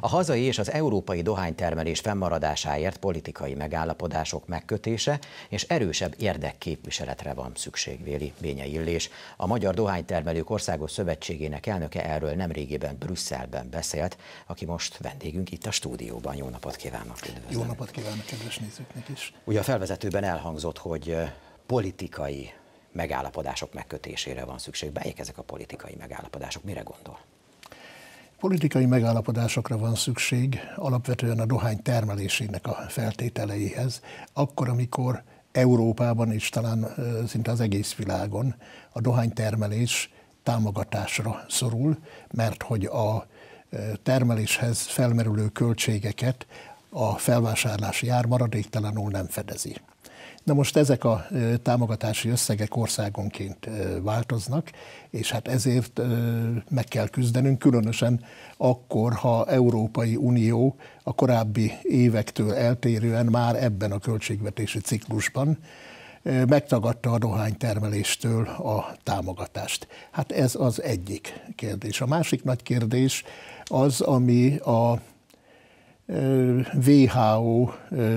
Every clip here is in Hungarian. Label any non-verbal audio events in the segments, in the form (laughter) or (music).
A hazai és az európai dohánytermelés fennmaradásáért politikai megállapodások megkötése és erősebb érdekképviseletre van szükség, véli Bénye Illés. A Magyar Dohánytermelők Országos Szövetségének elnöke erről nemrégében Brüsszelben beszélt, aki most vendégünk itt a stúdióban. Jó napot kívánok! Üdvözlöm. Jó napot kívánok, kedves nézőknek is! Ugye a felvezetőben elhangzott, hogy politikai megállapodások megkötésére van szükség. Melyek ezek a politikai megállapodások? Mire gondol? Politikai megállapodásokra van szükség alapvetően a dohány termelésének a feltételeihez, akkor, amikor Európában és talán szinte az egész világon a Dohány termelés támogatásra szorul, mert hogy a termeléshez felmerülő költségeket a felvásárlási ár maradéktalanul nem fedezi. Na most ezek a támogatási összegek országonként változnak, és hát ezért meg kell küzdenünk, különösen akkor, ha Európai Unió a korábbi évektől eltérően már ebben a költségvetési ciklusban megtagadta a dohánytermeléstől a támogatást. Hát ez az egyik kérdés. A másik nagy kérdés az, ami a WHO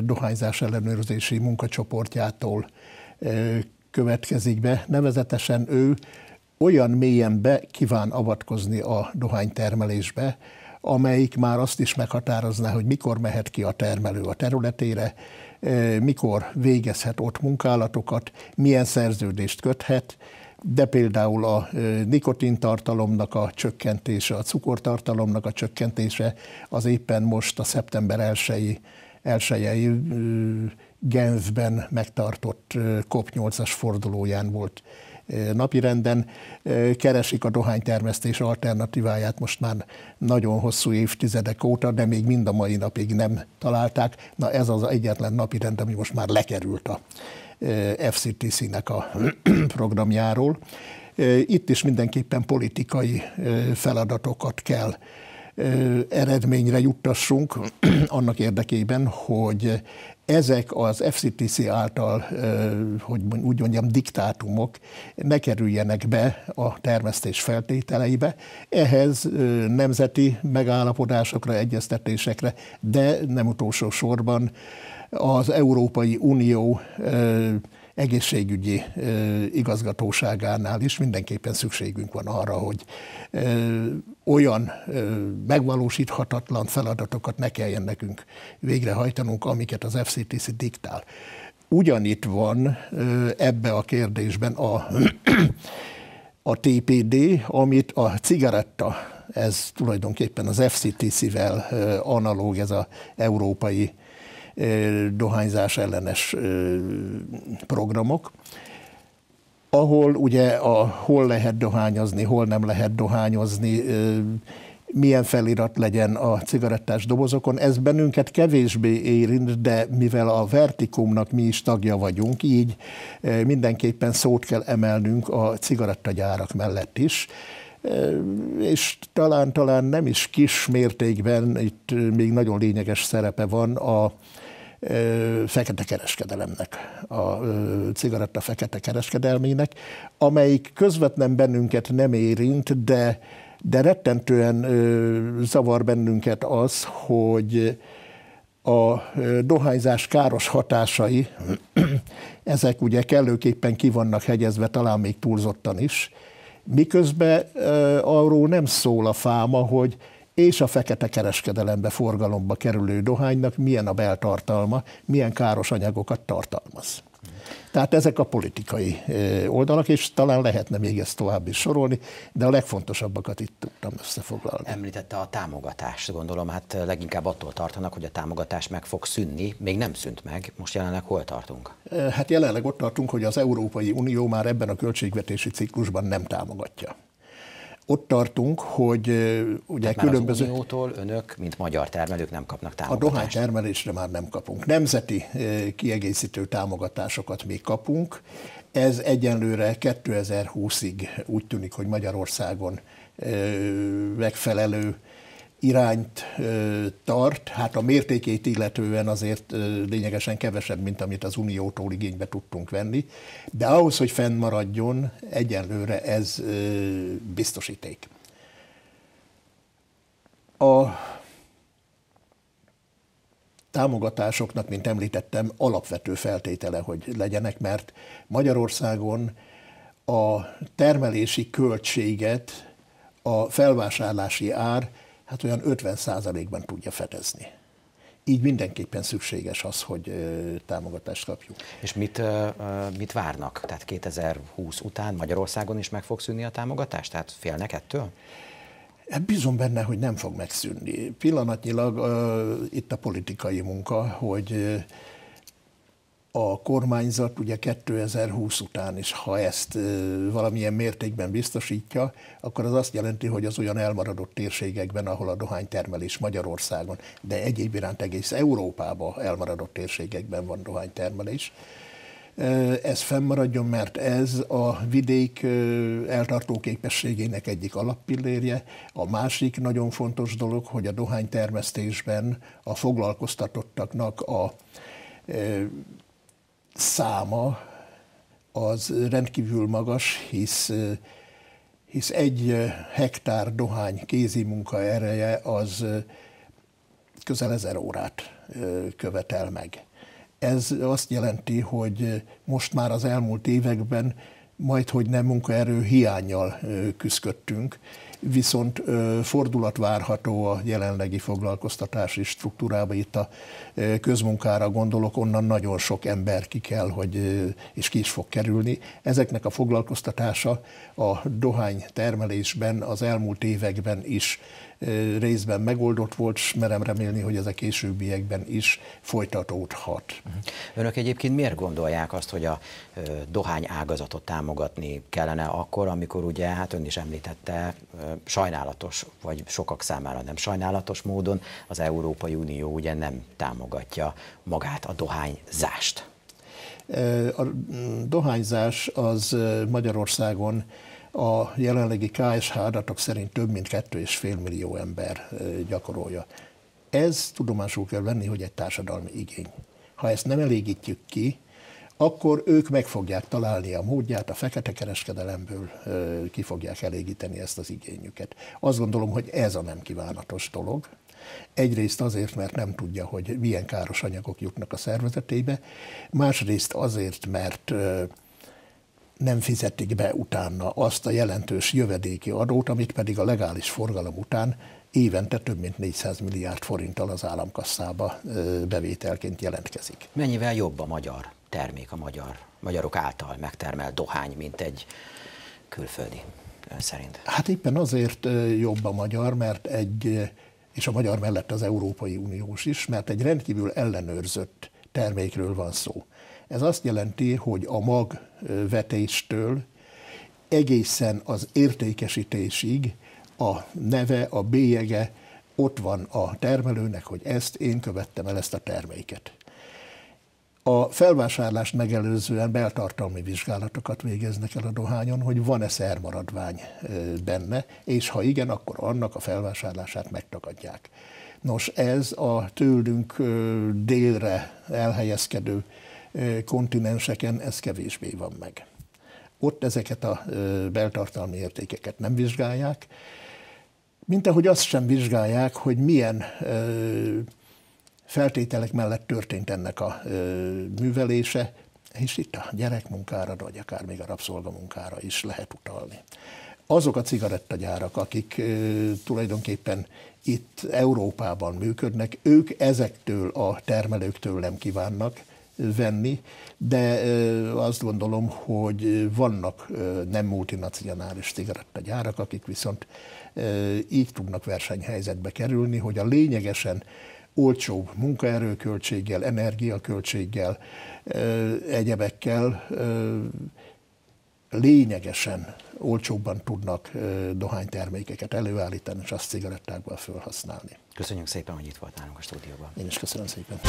dohányzás ellenőrzési munkacsoportjától következik be. Nevezetesen ő olyan mélyen be kíván avatkozni a dohánytermelésbe, amelyik már azt is meghatározná, hogy mikor mehet ki a termelő a területére, mikor végezhet ott munkálatokat, milyen szerződést köthet, de például a nikotintartalomnak a csökkentése, a cukortartalomnak a csökkentése az éppen most a szeptember 1 elsőjei Genfben megtartott COP8-as fordulóján volt napirenden. Keresik a dohánytermesztés alternatíváját most már nagyon hosszú évtizedek óta, de még mind a mai napig nem találták. Na ez az egyetlen napirend, ami most már lekerült a Eh, FCTC-nek a (clears throat) programjáról. Eh, itt is mindenképpen politikai eh, feladatokat kell eredményre juttassunk (clears throat) annak érdekében, hogy ezek az FCTC által, hogy úgy mondjam, diktátumok ne kerüljenek be a termesztés feltételeibe. Ehhez nemzeti megállapodásokra, egyeztetésekre, de nem utolsó sorban az Európai Unió egészségügyi igazgatóságánál is mindenképpen szükségünk van arra, hogy olyan megvalósíthatatlan feladatokat ne kelljen nekünk végrehajtanunk, amiket az FCTC diktál. Ugyanitt van ebbe a kérdésben a, (clears throat) a TPD, amit a cigaretta, ez tulajdonképpen az FCTC-vel analóg, ez az európai dohányzás ellenes programok, ahol ugye a, hol lehet dohányozni, hol nem lehet dohányozni, milyen felirat legyen a cigarettás dobozokon. Ez bennünket kevésbé érint, de mivel a Vertikumnak mi is tagja vagyunk, így mindenképpen szót kell emelnünk a cigarettagyárak mellett is és talán, talán nem is kis mértékben, itt még nagyon lényeges szerepe van a fekete kereskedelemnek, a cigaretta fekete kereskedelmének, amelyik közvetlen bennünket nem érint, de, de rettentően zavar bennünket az, hogy a dohányzás káros hatásai, (clears throat) ezek ugye kellőképpen ki vannak hegyezve, talán még túlzottan is, miközben arról nem szól a fáma, hogy és a fekete kereskedelembe forgalomba kerülő dohánynak milyen a beltartalma, milyen káros anyagokat tartalmaz. Tehát ezek a politikai oldalak, és talán lehetne még ezt tovább is sorolni, de a legfontosabbakat itt tudtam összefoglalni. Említette a támogatást, gondolom, hát leginkább attól tartanak, hogy a támogatás meg fog szűnni, még nem szűnt meg, most jelenleg hol tartunk? Hát jelenleg ott tartunk, hogy az Európai Unió már ebben a költségvetési ciklusban nem támogatja ott tartunk, hogy ugye Tehát különböző... Az Uniótól önök, mint magyar termelők nem kapnak támogatást. A Dohány termelésre már nem kapunk. Nemzeti kiegészítő támogatásokat még kapunk. Ez egyenlőre 2020-ig úgy tűnik, hogy Magyarországon megfelelő irányt tart, hát a mértékét illetően azért lényegesen kevesebb, mint amit az Uniótól igénybe tudtunk venni, de ahhoz, hogy fennmaradjon, egyenlőre ez biztosíték. A támogatásoknak, mint említettem, alapvető feltétele, hogy legyenek, mert Magyarországon a termelési költséget a felvásárlási ár hát olyan 50%-ban tudja fedezni. Így mindenképpen szükséges az, hogy támogatást kapjuk. És mit, mit várnak? Tehát 2020 után Magyarországon is meg fog szűnni a támogatás? Tehát félnek ettől? Hát bízom benne, hogy nem fog megszűnni. Pillanatnyilag uh, itt a politikai munka, hogy uh, a kormányzat ugye 2020 után is, ha ezt valamilyen mértékben biztosítja, akkor az azt jelenti, hogy az olyan elmaradott térségekben, ahol a dohánytermelés Magyarországon, de egyéb iránt egész Európában elmaradott térségekben van dohánytermelés, ez fennmaradjon, mert ez a vidék eltartó képességének egyik alappillérje. A másik nagyon fontos dolog, hogy a dohánytermesztésben a foglalkoztatottaknak a száma az rendkívül magas, hisz, hisz egy hektár dohány kézi munka ereje az közel ezer órát követel meg. Ez azt jelenti, hogy most már az elmúlt években majd, hogy nem munkaerő hiányjal küzdöttünk, viszont fordulat várható a jelenlegi foglalkoztatási struktúrába, itt a közmunkára gondolok, onnan nagyon sok ember ki kell, hogy, és ki is fog kerülni. Ezeknek a foglalkoztatása a dohány termelésben az elmúlt években is részben megoldott volt, és merem remélni, hogy ez a későbbiekben is folytatódhat. Mhm. Önök egyébként miért gondolják azt, hogy a dohány ágazatot támogatni kellene akkor, amikor ugye, hát ön is említette, sajnálatos, vagy sokak számára nem sajnálatos módon az Európai Unió ugye nem támogatja magát a dohányzást. A mm, dohányzás az Magyarországon a jelenlegi KSH adatok szerint több mint 2,5 millió ember gyakorolja. Ez tudomásul kell venni, hogy egy társadalmi igény. Ha ezt nem elégítjük ki, akkor ők meg fogják találni a módját, a fekete kereskedelemből ki fogják elégíteni ezt az igényüket. Azt gondolom, hogy ez a nem kívánatos dolog. Egyrészt azért, mert nem tudja, hogy milyen káros anyagok jutnak a szervezetébe, másrészt azért, mert nem fizetik be utána azt a jelentős jövedéki adót, amit pedig a legális forgalom után évente több mint 400 milliárd forinttal az államkasszába bevételként jelentkezik. Mennyivel jobb a magyar? termék a magyar, magyarok által megtermelt dohány, mint egy külföldi ön szerint? Hát éppen azért jobb a magyar, mert egy, és a magyar mellett az Európai Uniós is, mert egy rendkívül ellenőrzött termékről van szó. Ez azt jelenti, hogy a mag vetéstől egészen az értékesítésig a neve, a bélyege ott van a termelőnek, hogy ezt én követtem el ezt a terméket a felvásárlást megelőzően beltartalmi vizsgálatokat végeznek el a dohányon, hogy van-e szermaradvány benne, és ha igen, akkor annak a felvásárlását megtagadják. Nos, ez a tőlünk délre elhelyezkedő kontinenseken ez kevésbé van meg. Ott ezeket a beltartalmi értékeket nem vizsgálják, mint ahogy azt sem vizsgálják, hogy milyen feltételek mellett történt ennek a művelése, és itt a gyerekmunkára, vagy akár még a rabszolgamunkára is lehet utalni. Azok a cigarettagyárak, akik tulajdonképpen itt Európában működnek, ők ezektől a termelőktől nem kívánnak venni, de azt gondolom, hogy vannak nem multinacionális cigarettagyárak, akik viszont így tudnak versenyhelyzetbe kerülni, hogy a lényegesen olcsóbb munkaerőköltséggel, energiaköltséggel, egyebekkel lényegesen olcsóbban tudnak dohánytermékeket előállítani, és azt cigarettákban felhasználni. Köszönjük szépen, hogy itt volt nálunk a stúdióban. Én is köszönöm szépen.